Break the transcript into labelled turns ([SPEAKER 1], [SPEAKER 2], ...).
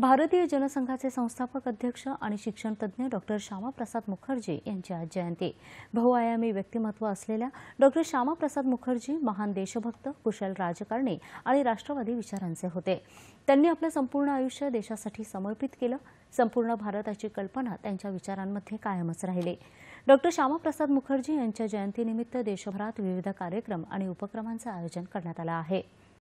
[SPEAKER 1] भारतीय जनसंघाचे संस्थापक अध्यक्ष आणि शिक्षणतज्ञ डॉक्टर श्यामाप्रसाद मुखर्जी यांची आज जयंती बहुआयामी व्यक्तिमत्व असलेल्या डॉक्टर श्यामाप्रसाद मुखर्जी महान देशभक्त कुशल राजकारणी आणि राष्ट्रवादी विचारांचे होते त्यांनी आपलं संपूर्ण आयुष्य देशासाठी समर्पित केलं संपूर्ण भारताची कल्पना त्यांच्या विचारांमध्ये कायमच राहिली डॉक्टर श्यामाप्रसाद मुखर्जी यांच्या जयंतीनिमित्त देशभरात विविध कार्यक्रम आणि उपक्रमांचं आयोजन करण्यात आलं आहे